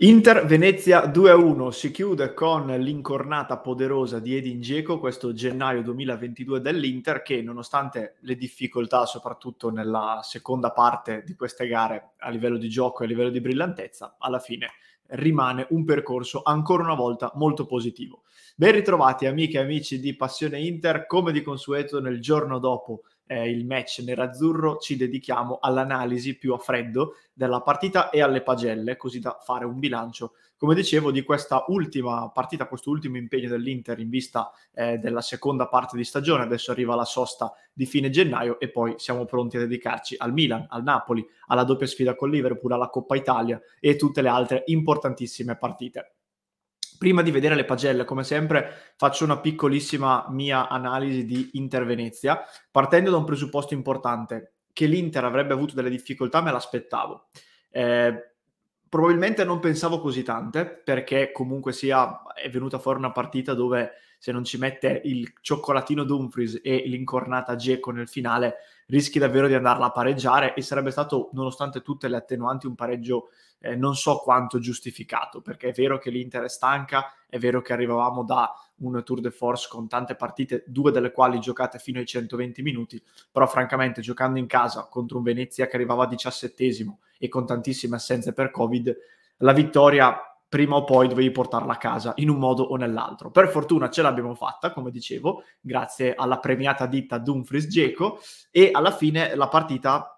Inter Venezia 2-1 si chiude con l'incornata poderosa di Edin Dzeko questo gennaio 2022 dell'Inter che nonostante le difficoltà soprattutto nella seconda parte di queste gare a livello di gioco e a livello di brillantezza alla fine rimane un percorso ancora una volta molto positivo. Ben ritrovati amiche e amici di Passione Inter come di consueto nel giorno dopo eh, il match nerazzurro ci dedichiamo all'analisi più a freddo della partita e alle pagelle, così da fare un bilancio, come dicevo, di questa ultima partita, questo ultimo impegno dell'Inter in vista eh, della seconda parte di stagione. Adesso arriva la sosta di fine gennaio e poi siamo pronti a dedicarci al Milan, al Napoli, alla doppia sfida con Liverpool, alla Coppa Italia e tutte le altre importantissime partite. Prima di vedere le pagelle, come sempre, faccio una piccolissima mia analisi di Inter Venezia, partendo da un presupposto importante, che l'Inter avrebbe avuto delle difficoltà me l'aspettavo. Eh, probabilmente non pensavo così tante, perché comunque sia è venuta fuori una partita dove se non ci mette il cioccolatino Dumfries e l'incornata Geco nel finale, rischi davvero di andarla a pareggiare e sarebbe stato, nonostante tutte le attenuanti, un pareggio eh, non so quanto giustificato, perché è vero che l'Inter è stanca, è vero che arrivavamo da un tour de force con tante partite, due delle quali giocate fino ai 120 minuti, però francamente giocando in casa contro un Venezia che arrivava a diciassettesimo e con tantissime assenze per Covid, la vittoria prima o poi dovevi portarla a casa in un modo o nell'altro. Per fortuna ce l'abbiamo fatta, come dicevo, grazie alla premiata ditta Dumfries Geco e alla fine la partita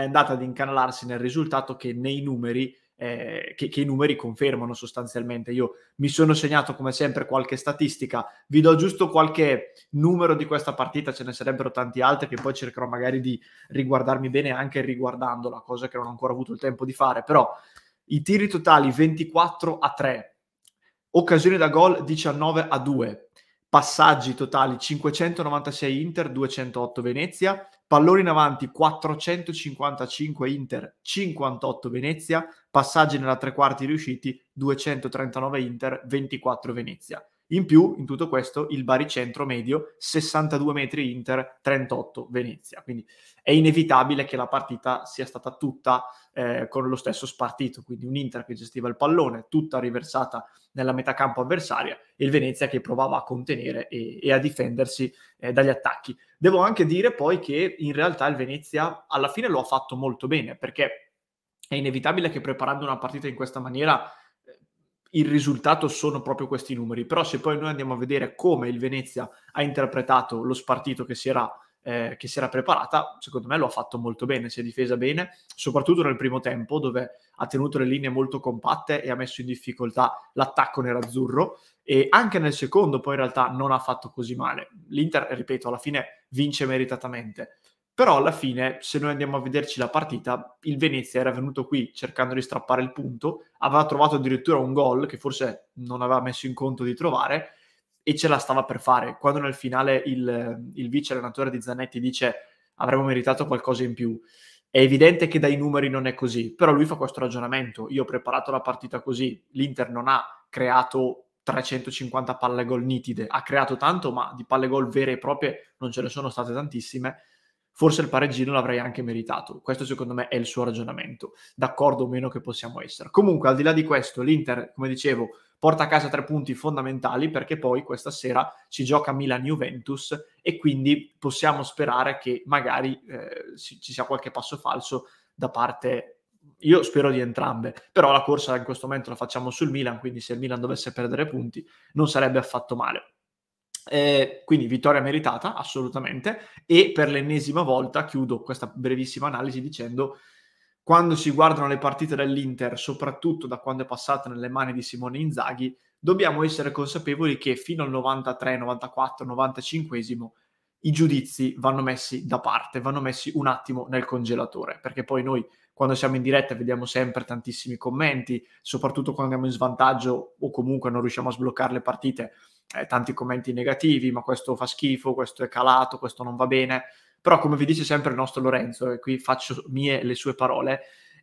è andata ad incanalarsi nel risultato che nei numeri eh, che, che, i numeri confermano sostanzialmente. Io mi sono segnato come sempre qualche statistica, vi do giusto qualche numero di questa partita, ce ne sarebbero tanti altri che poi cercherò magari di riguardarmi bene anche riguardandola, cosa che non ho ancora avuto il tempo di fare, però i tiri totali 24 a 3, occasioni da gol 19 a 2, passaggi totali 596 Inter, 208 Venezia, pallone in avanti 455 Inter, 58 Venezia, passaggi nella tre quarti riusciti 239 Inter, 24 Venezia. In più, in tutto questo, il baricentro medio 62 metri Inter, 38 Venezia. Quindi è inevitabile che la partita sia stata tutta eh, con lo stesso spartito, quindi un Inter che gestiva il pallone, tutta riversata nella metà campo avversaria e il Venezia che provava a contenere e, e a difendersi eh, dagli attacchi. Devo anche dire poi che in realtà il Venezia alla fine lo ha fatto molto bene perché è inevitabile che preparando una partita in questa maniera il risultato sono proprio questi numeri, però se poi noi andiamo a vedere come il Venezia ha interpretato lo spartito che si era, eh, che si era preparata, secondo me lo ha fatto molto bene, si è difesa bene, soprattutto nel primo tempo dove ha tenuto le linee molto compatte e ha messo in difficoltà l'attacco nerazzurro e anche nel secondo poi in realtà non ha fatto così male. L'Inter, ripeto, alla fine vince meritatamente, però alla fine, se noi andiamo a vederci la partita, il Venezia era venuto qui cercando di strappare il punto, aveva trovato addirittura un gol che forse non aveva messo in conto di trovare e ce la stava per fare. Quando nel finale il, il vice allenatore di Zanetti dice avremmo meritato qualcosa in più, è evidente che dai numeri non è così, però lui fa questo ragionamento. Io ho preparato la partita così, l'Inter non ha creato 350 palle gol nitide, ha creato tanto, ma di palle gol vere e proprie non ce ne sono state tantissime forse il pareggino l'avrei anche meritato. Questo secondo me è il suo ragionamento, d'accordo o meno che possiamo essere. Comunque, al di là di questo, l'Inter, come dicevo, porta a casa tre punti fondamentali perché poi questa sera si gioca Milan-Juventus e quindi possiamo sperare che magari eh, ci sia qualche passo falso da parte io spero di entrambe, però la corsa in questo momento la facciamo sul Milan, quindi se il Milan dovesse perdere punti non sarebbe affatto male. Eh, quindi vittoria meritata, assolutamente. E per l'ennesima volta chiudo questa brevissima analisi dicendo quando si guardano le partite dell'Inter, soprattutto da quando è passata nelle mani di Simone Inzaghi, dobbiamo essere consapevoli che fino al 93, 94, 95 i giudizi vanno messi da parte, vanno messi un attimo nel congelatore, perché poi noi quando siamo in diretta vediamo sempre tantissimi commenti, soprattutto quando andiamo in svantaggio o comunque non riusciamo a sbloccare le partite, eh, tanti commenti negativi, ma questo fa schifo, questo è calato, questo non va bene. Però come vi dice sempre il nostro Lorenzo, e qui faccio mie le sue parole,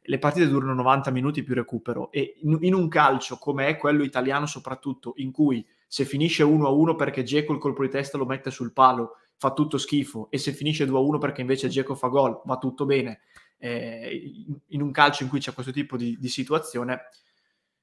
le partite durano 90 minuti più recupero e in, in un calcio come è quello italiano soprattutto, in cui se finisce 1-1 perché Geco il colpo di testa lo mette sul palo, fa tutto schifo, e se finisce 2-1 perché invece Geco fa gol, va tutto bene. Eh, in un calcio in cui c'è questo tipo di, di situazione,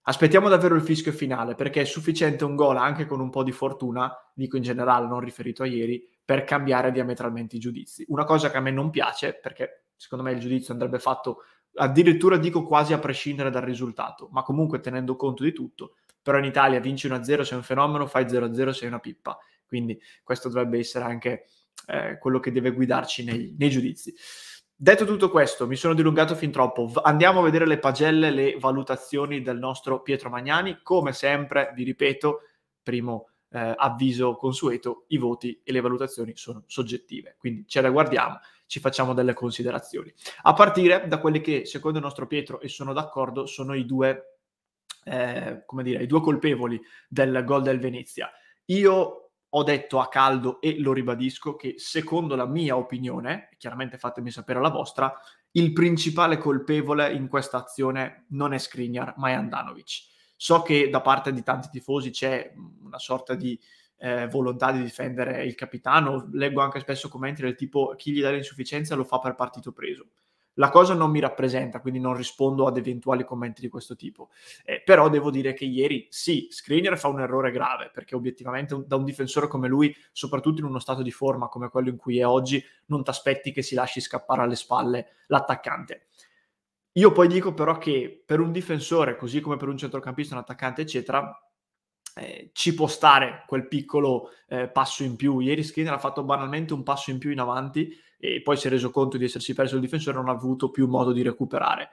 aspettiamo davvero il fischio finale perché è sufficiente un gol anche con un po' di fortuna, dico in generale, non riferito a ieri, per cambiare diametralmente i giudizi. Una cosa che a me non piace perché secondo me il giudizio andrebbe fatto addirittura dico quasi a prescindere dal risultato, ma comunque tenendo conto di tutto, però in Italia vinci 1-0 sei un fenomeno, fai 0-0 sei una pippa. Quindi questo dovrebbe essere anche eh, quello che deve guidarci nei, nei giudizi. Detto tutto questo, mi sono dilungato fin troppo. Andiamo a vedere le pagelle, le valutazioni del nostro Pietro Magnani. Come sempre, vi ripeto, primo eh, avviso consueto, i voti e le valutazioni sono soggettive, quindi ce la guardiamo, ci facciamo delle considerazioni. A partire da quelli che, secondo il nostro Pietro, e sono d'accordo, sono i due, eh, come dire, i due colpevoli del gol del Venezia. Io ho detto a caldo e lo ribadisco che secondo la mia opinione, chiaramente fatemi sapere la vostra, il principale colpevole in questa azione non è Skriniar, ma è Andanovic. So che da parte di tanti tifosi c'è una sorta di eh, volontà di difendere il capitano, leggo anche spesso commenti del tipo chi gli dà l'insufficienza lo fa per partito preso la cosa non mi rappresenta, quindi non rispondo ad eventuali commenti di questo tipo. Eh, però devo dire che ieri sì, Screener fa un errore grave, perché obiettivamente un, da un difensore come lui, soprattutto in uno stato di forma come quello in cui è oggi, non ti aspetti che si lasci scappare alle spalle l'attaccante. Io poi dico però che per un difensore, così come per un centrocampista, un attaccante, eccetera, eh, ci può stare quel piccolo eh, passo in più. Ieri Screener ha fatto banalmente un passo in più in avanti e poi si è reso conto di essersi perso il difensore non ha avuto più modo di recuperare.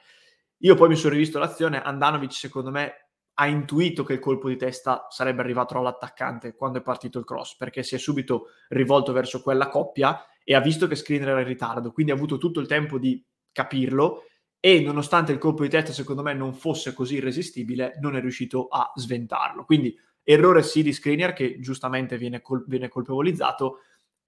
Io poi mi sono rivisto l'azione, Andanovic secondo me ha intuito che il colpo di testa sarebbe arrivato all'attaccante quando è partito il cross, perché si è subito rivolto verso quella coppia e ha visto che Screener era in ritardo, quindi ha avuto tutto il tempo di capirlo e nonostante il colpo di testa secondo me non fosse così irresistibile, non è riuscito a sventarlo. Quindi errore sì di Screener che giustamente viene, col- viene colpevolizzato,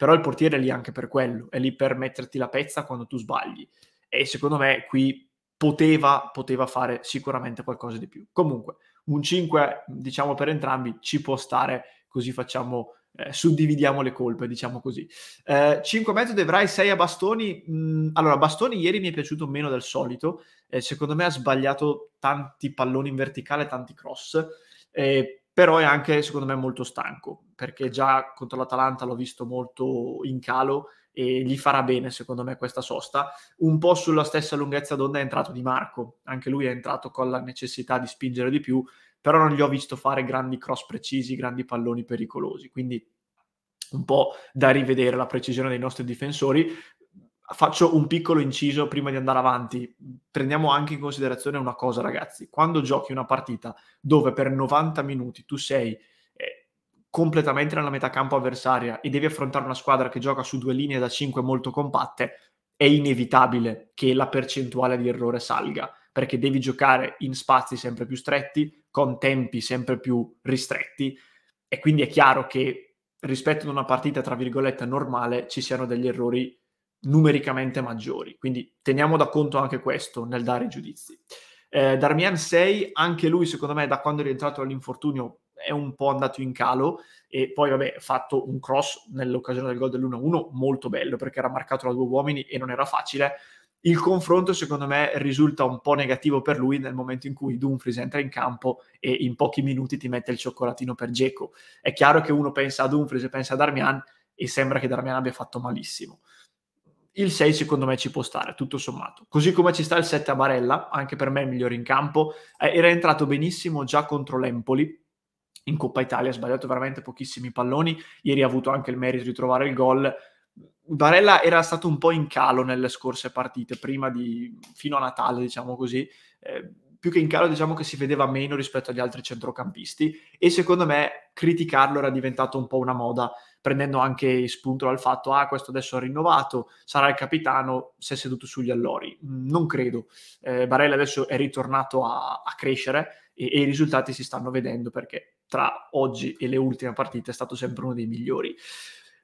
però il portiere è lì anche per quello, è lì per metterti la pezza quando tu sbagli. E secondo me qui poteva, poteva fare sicuramente qualcosa di più. Comunque, un 5, diciamo per entrambi, ci può stare, così facciamo eh, suddividiamo le colpe, diciamo così. Eh, 5 e mezzo Devrai, 6 a Bastoni. Mh, mm, allora, Bastoni ieri mi è piaciuto meno del solito. Eh, secondo me ha sbagliato tanti palloni in verticale, tanti cross. Eh, però è anche secondo me molto stanco perché già contro l'Atalanta l'ho visto molto in calo e gli farà bene secondo me questa sosta un po' sulla stessa lunghezza d'onda è entrato Di Marco anche lui è entrato con la necessità di spingere di più però non gli ho visto fare grandi cross precisi grandi palloni pericolosi quindi un po' da rivedere la precisione dei nostri difensori faccio un piccolo inciso prima di andare avanti. Prendiamo anche in considerazione una cosa, ragazzi. Quando giochi una partita dove per 90 minuti tu sei eh, completamente nella metà campo avversaria e devi affrontare una squadra che gioca su due linee da 5 molto compatte, è inevitabile che la percentuale di errore salga, perché devi giocare in spazi sempre più stretti, con tempi sempre più ristretti, e quindi è chiaro che rispetto ad una partita, tra virgolette, normale, ci siano degli errori numericamente maggiori. Quindi teniamo da conto anche questo nel dare giudizi. Eh, Darmian 6, anche lui secondo me da quando è rientrato all'infortunio è un po' andato in calo e poi vabbè ha fatto un cross nell'occasione del gol dell'1-1 molto bello perché era marcato da due uomini e non era facile. Il confronto secondo me risulta un po' negativo per lui nel momento in cui Dumfries entra in campo e in pochi minuti ti mette il cioccolatino per Geco. È chiaro che uno pensa a Dumfries e pensa a Darmian e sembra che Darmian abbia fatto malissimo il 6 secondo me ci può stare, tutto sommato. Così come ci sta il 7 a Barella, anche per me è il migliore in campo. Eh, era entrato benissimo già contro l'Empoli in Coppa Italia, ha sbagliato veramente pochissimi palloni. Ieri ha avuto anche il merito di trovare il gol. Barella era stato un po' in calo nelle scorse partite, prima di, fino a Natale, diciamo così. Eh, più che in calo, diciamo che si vedeva meno rispetto agli altri centrocampisti. E secondo me criticarlo era diventato un po' una moda prendendo anche spunto dal fatto, ah, questo adesso ha rinnovato, sarà il capitano, si è seduto sugli allori. Mm, non credo. Eh, Barella adesso è ritornato a, a crescere e, e i risultati si stanno vedendo perché tra oggi e le ultime partite è stato sempre uno dei migliori.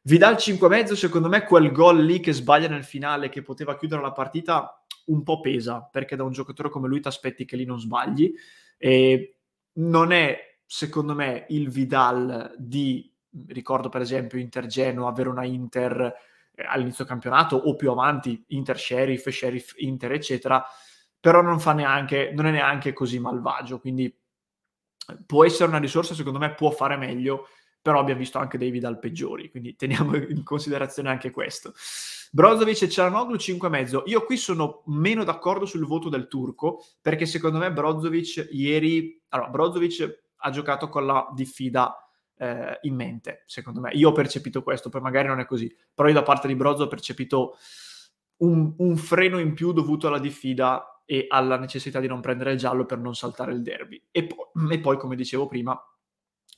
Vidal 5,5, secondo me quel gol lì che sbaglia nel finale, che poteva chiudere la partita, un po' pesa, perché da un giocatore come lui ti aspetti che lì non sbagli. E non è, secondo me, il Vidal di ricordo per esempio Inter-Genoa, Verona-Inter eh, all'inizio campionato o più avanti Inter-Sheriff, Sheriff-Inter eccetera, però non, neanche, non è neanche così malvagio, quindi può essere una risorsa, secondo me può fare meglio, però abbiamo visto anche dei Vidal peggiori, quindi teniamo in considerazione anche questo. Brozovic e Cialanoglu 5,5. Io qui sono meno d'accordo sul voto del turco, perché secondo me Brozovic ieri... Allora, Brozovic ha giocato con la diffida eh, in mente, secondo me. Io ho percepito questo, poi magari non è così, però io da parte di Brozzo ho percepito un, un freno in più dovuto alla diffida e alla necessità di non prendere il giallo per non saltare il derby. E, po- e poi, come dicevo prima,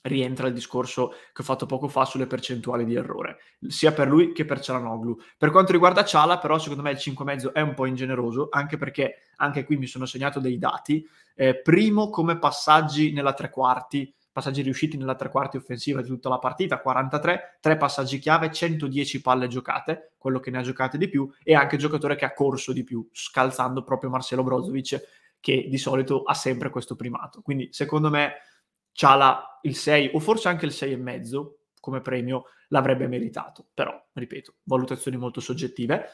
rientra il discorso che ho fatto poco fa sulle percentuali di errore, sia per lui che per Cialanoglu. Per quanto riguarda Ciala, però, secondo me il 5,5 è un po' ingeneroso, anche perché anche qui mi sono segnato dei dati. Eh, primo come passaggi nella tre quarti passaggi riusciti nella tre quarti offensiva di tutta la partita, 43, tre passaggi chiave, 110 palle giocate, quello che ne ha giocate di più, e anche il giocatore che ha corso di più, scalzando proprio Marcelo Brozovic, che di solito ha sempre questo primato. Quindi secondo me Ciala il 6 o forse anche il 6,5 come premio l'avrebbe meritato, però ripeto, valutazioni molto soggettive.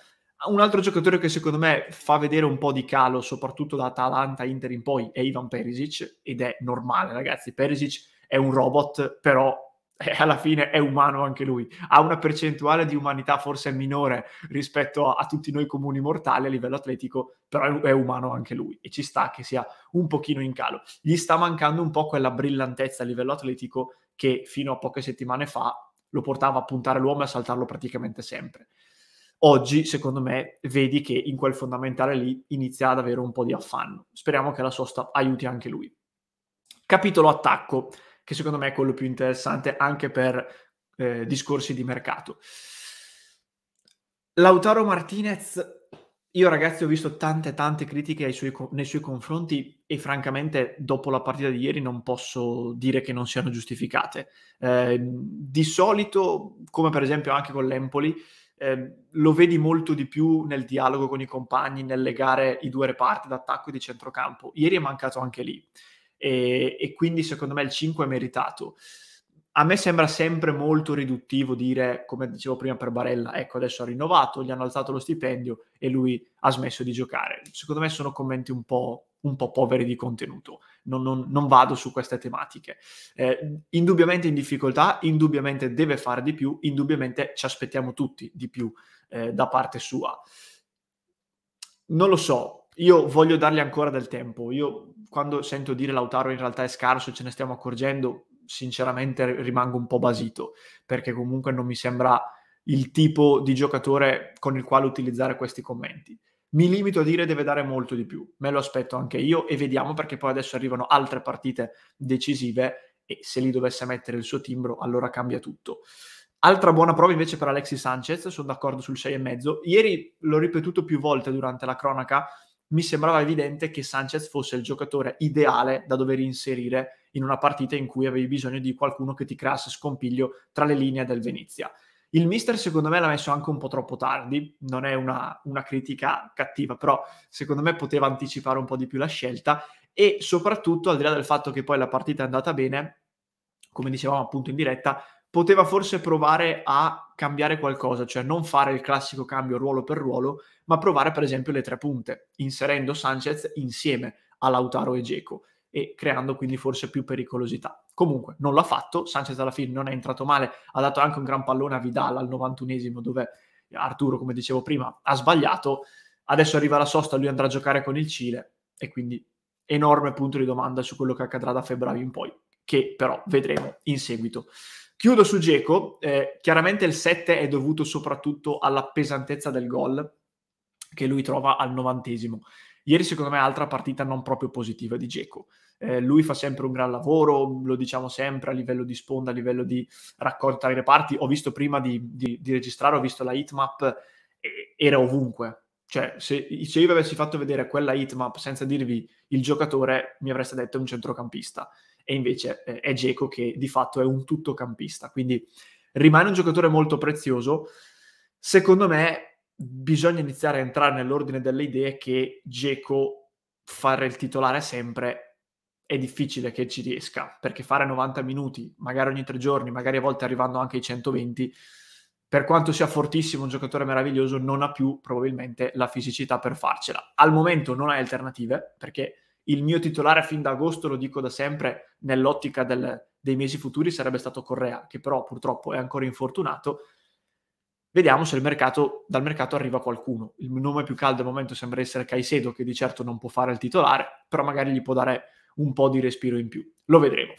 Un altro giocatore che secondo me fa vedere un po' di calo, soprattutto da Atalanta, Inter in poi, è Ivan Perisic, ed è normale ragazzi, Perisic è un robot, però alla fine è umano anche lui, ha una percentuale di umanità forse minore rispetto a, a, tutti noi comuni mortali a livello atletico, però è umano anche lui e ci sta che sia un pochino in calo. Gli sta mancando un po' quella brillantezza a livello atletico che fino a poche settimane fa lo portava a puntare l'uomo e a saltarlo praticamente sempre. Oggi, secondo me, vedi che in quel fondamentale lì inizia ad avere un po' di affanno. Speriamo che la sosta aiuti anche lui. Capitolo attacco che secondo me è quello più interessante anche per eh, discorsi di mercato. Lautaro Martinez, io ragazzi ho visto tante tante critiche suoi, nei suoi confronti e francamente dopo la partita di ieri non posso dire che non siano giustificate. Eh, di solito, come per esempio anche con l'Empoli, eh, lo vedi molto di più nel dialogo con i compagni, nel legare i due reparti d'attacco e di centrocampo. Ieri è mancato anche lì e, e quindi secondo me il 5 è meritato. A me sembra sempre molto riduttivo dire, come dicevo prima per Barella, ecco adesso ha rinnovato, gli hanno alzato lo stipendio e lui ha smesso di giocare. Secondo me sono commenti un po', un po poveri di contenuto, non, non, non, vado su queste tematiche. Eh, indubbiamente in difficoltà, indubbiamente deve fare di più, indubbiamente ci aspettiamo tutti di più eh, da parte sua. Non lo so, io voglio dargli ancora del tempo. Io quando sento dire Lautaro in realtà è scarso, ce ne stiamo accorgendo, sinceramente rimango un po' basito, perché comunque non mi sembra il tipo di giocatore con il quale utilizzare questi commenti. Mi limito a dire deve dare molto di più, me lo aspetto anche io e vediamo perché poi adesso arrivano altre partite decisive e se lì dovesse mettere il suo timbro allora cambia tutto. Altra buona prova invece per Alexis Sanchez, sono d'accordo sul 6,5. Ieri l'ho ripetuto più volte durante la cronaca, mi sembrava evidente che Sanchez fosse il giocatore ideale da dover inserire in una partita in cui avevi bisogno di qualcuno che ti creasse scompiglio tra le linee del Venezia. Il mister secondo me l'ha messo anche un po' troppo tardi, non è una, una, critica cattiva, però secondo me poteva anticipare un po' di più la scelta e soprattutto al di là del fatto che poi la partita è andata bene, come dicevamo appunto in diretta, poteva forse provare a cambiare qualcosa, cioè non fare il classico cambio ruolo per ruolo, ma provare per esempio le tre punte, inserendo Sanchez insieme a Lautaro e Geco e creando quindi forse più pericolosità. Comunque non l'ha fatto, Sanchez alla fine non è entrato male, ha dato anche un gran pallone a Vidal al 91esimo dove Arturo, come dicevo prima, ha sbagliato, adesso arriva la sosta, lui andrà a giocare con il Cile e quindi enorme punto di domanda su quello che accadrà da febbraio in poi, che però vedremo in seguito. Chiudo su Geco, eh, chiaramente il 7 è dovuto soprattutto alla pesantezza del gol che lui trova al novantesimo. Ieri secondo me altra partita non proprio positiva di Geco. Eh, lui fa sempre un gran lavoro, lo diciamo sempre a livello di sponda, a livello di raccolta tra i reparti. Ho visto prima di, di, di registrare, ho visto la heatmap, era ovunque. Cioè, se, se io vi avessi fatto vedere quella heatmap senza dirvi il giocatore, mi avreste detto un centrocampista e invece eh, è Geco che di fatto è un tuttocampista, quindi rimane un giocatore molto prezioso. Secondo me bisogna iniziare a entrare nell'ordine delle idee che Geco fare il titolare sempre è difficile che ci riesca, perché fare 90 minuti, magari ogni tre giorni, magari a volte arrivando anche ai 120, per quanto sia fortissimo un giocatore meraviglioso, non ha più probabilmente la fisicità per farcela. Al momento non hai alternative, perché il mio titolare fin da agosto, lo dico da sempre, nell'ottica del, dei mesi futuri sarebbe stato Correa, che però purtroppo è ancora infortunato. Vediamo se mercato, dal mercato arriva qualcuno. Il nome più caldo al momento sembra essere Caicedo, che di certo non può fare il titolare, però magari gli può dare un po' di respiro in più. Lo vedremo.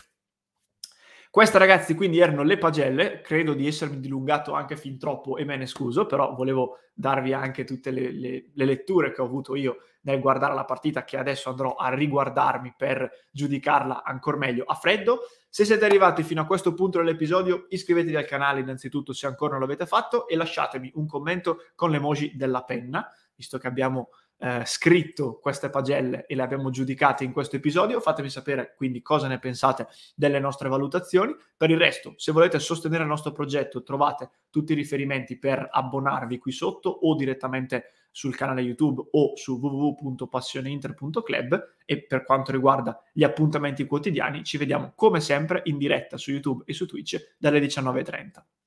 Queste ragazzi quindi erano le pagelle, credo di essermi dilungato anche fin troppo e me ne scuso, però volevo darvi anche tutte le, le, le, letture che ho avuto io nel guardare la partita che adesso andrò a riguardarmi per giudicarla ancora meglio a freddo. Se siete arrivati fino a questo punto dell'episodio iscrivetevi al canale innanzitutto se ancora non l'avete fatto e lasciatemi un commento con l'emoji della penna, visto che abbiamo eh, scritto queste pagelle e le abbiamo giudicate in questo episodio. Fatemi sapere quindi cosa ne pensate delle nostre valutazioni. Per il resto, se volete sostenere il nostro progetto, trovate tutti i riferimenti per abbonarvi qui sotto o direttamente sul canale YouTube o su www.passioneinter.club e per quanto riguarda gli appuntamenti quotidiani ci vediamo come sempre in diretta su YouTube e su Twitch dalle 19.30.